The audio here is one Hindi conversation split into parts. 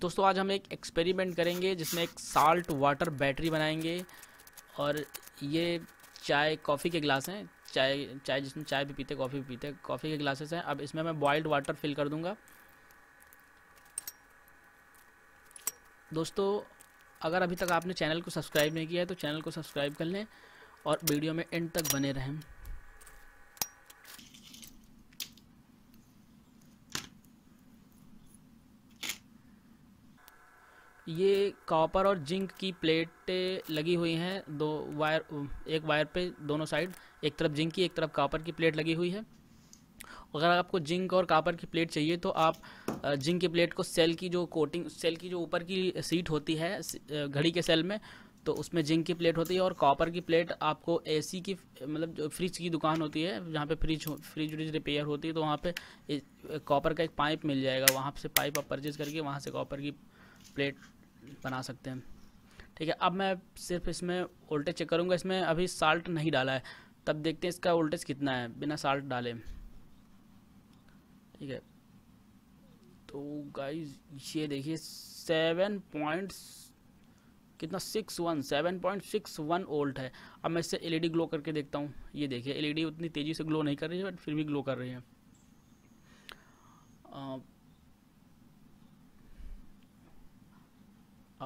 दोस्तों आज हम एक एक्सपेरिमेंट करेंगे जिसमें एक साल्ट वाटर बैटरी बनाएंगे और ये चाय कॉफ़ी के ग्लास हैं चाय चाय जिसमें चाय भी पीते कॉफ़ी भी पीते कॉफ़ी के ग्लासेस हैं अब इसमें मैं बॉइल्ड वाटर फिल कर दूंगा दोस्तों अगर अभी तक आपने चैनल को सब्सक्राइब नहीं किया है तो चैनल को सब्सक्राइब कर लें और वीडियो में एंड तक बने रहें ये कॉपर और जिंक की प्लेटें लगी हुई हैं दो वायर एक वायर पे दोनों साइड एक तरफ जिंक की एक तरफ कॉपर की प्लेट लगी हुई है अगर आपको जिंक और कॉपर की प्लेट चाहिए तो आप जिंक की प्लेट को सेल की जो कोटिंग सेल की जो ऊपर की सीट होती है घड़ी के सेल में तो उसमें जिंक की प्लेट होती है और कॉपर की प्लेट आपको एसी की मतलब जो फ्रिज की दुकान होती है जहाँ पे फ्रिज फ्रिज व्रिज रिपेयर होती है तो वहाँ पे कॉपर का एक पाइप मिल जाएगा वहाँ से पाइप आप परचेज़ करके वहाँ से कॉपर की प्लेट बना सकते हैं ठीक है अब मैं सिर्फ इसमें वोल्टेज चेक करूँगा इसमें अभी साल्ट नहीं डाला है तब देखते हैं इसका वोल्टेज कितना है बिना साल्ट डाले ठीक है तो गाइज ये देखिए सेवन पॉइंट कितना six one seven point six one volt है अब मैं इससे एलईडी ग्लो करके देखता हूँ ये देखिए एलईडी उतनी तेज़ी से ग्लो नहीं कर रही है बट फिर भी ग्लो कर रही है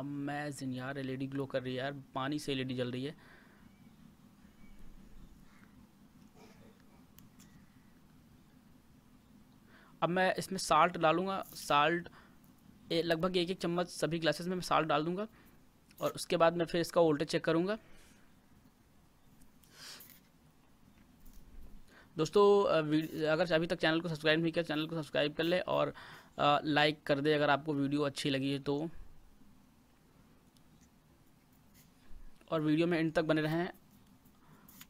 अमेजिंग यार एलईडी ग्लो कर रही है यार पानी से एलईडी जल रही है अब मैं इसमें साल्ट डालूँगा साल्ट लगभग एक एक चम्मच सभी ग्लासेस में मैं साल्ट डाल दूँगा और उसके बाद मैं फिर इसका वोल्टेज चेक करूँगा दोस्तों अगर अभी तक चैनल को सब्सक्राइब नहीं किया चैनल को सब्सक्राइब कर ले और लाइक कर दे अगर आपको वीडियो अच्छी लगी है तो और वीडियो में एंड तक बने रहें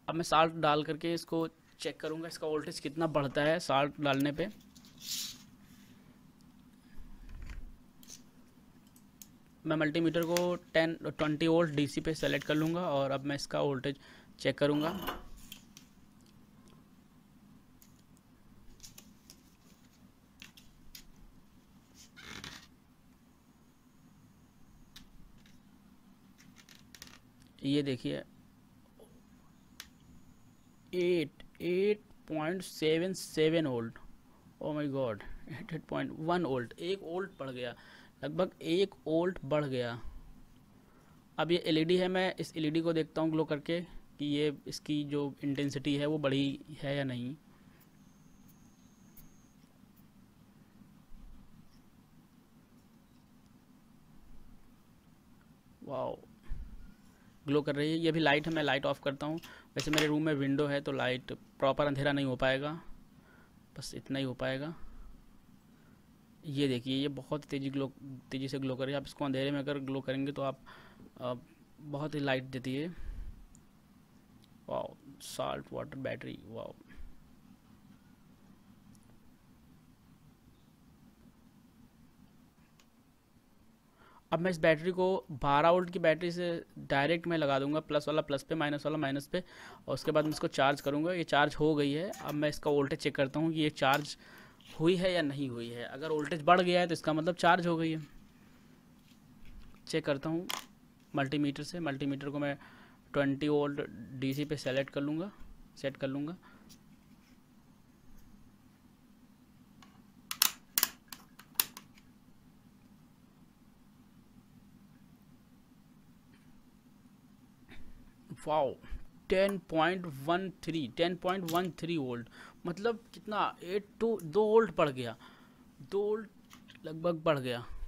अब मैं साल्ट डाल करके इसको चेक करूँगा इसका वोल्टेज कितना बढ़ता है साल्ट डालने पे मैं मल्टीमीटर को 10 20 वोल्ट डीसी पे सेलेक्ट कर लूँगा और अब मैं इसका वोल्टेज चेक करूँगा ये देखिए eight eight point seven seven volt oh my God eight eight point one volt एक ओल्ट बढ़ गया लगभग एक ओल्ट बढ़ गया अब ये एलईडी है मैं इस एलईडी को देखता हूँ ग्लो करके कि ये इसकी जो इंटेंसिटी है वो बढ़ी है या नहीं वाओ ग्लो कर रही है ये भी लाइट है मैं लाइट ऑफ करता हूँ वैसे मेरे रूम में विंडो है तो लाइट प्रॉपर अंधेरा नहीं हो पाएगा बस इतना ही हो पाएगा ये देखिए ये बहुत तेज़ी ग्लो तेज़ी से ग्लो कर रही है आप इसको अंधेरे में अगर ग्लो करेंगे तो आप बहुत ही लाइट देती है wow salt water battery wow अब मैं इस बैटरी को 12 वोल्ट की बैटरी से डायरेक्ट मैं लगा दूंगा प्लस वाला प्लस पे माइनस वाला माइनस पे और उसके बाद मैं इसको चार्ज करूंगा ये चार्ज हो गई है अब मैं इसका वोल्टेज चेक करता हूँ कि ये चार्ज हुई है या नहीं हुई है अगर वोल्टेज बढ़ गया है तो इसका मतलब चार्ज हो गई है चेक करता हूँ मल्टीमीटर से मल्टीमीटर को मैं ट्वेंटी वोल्ट सी पे सेलेक्ट कर लूँगा सेट कर लूँगा वाओ 10.13 10.13 वोल्ट मतलब कितना एट टू दो वोल्ट बढ़ गया दो वोल्ट लगभग बढ़ गया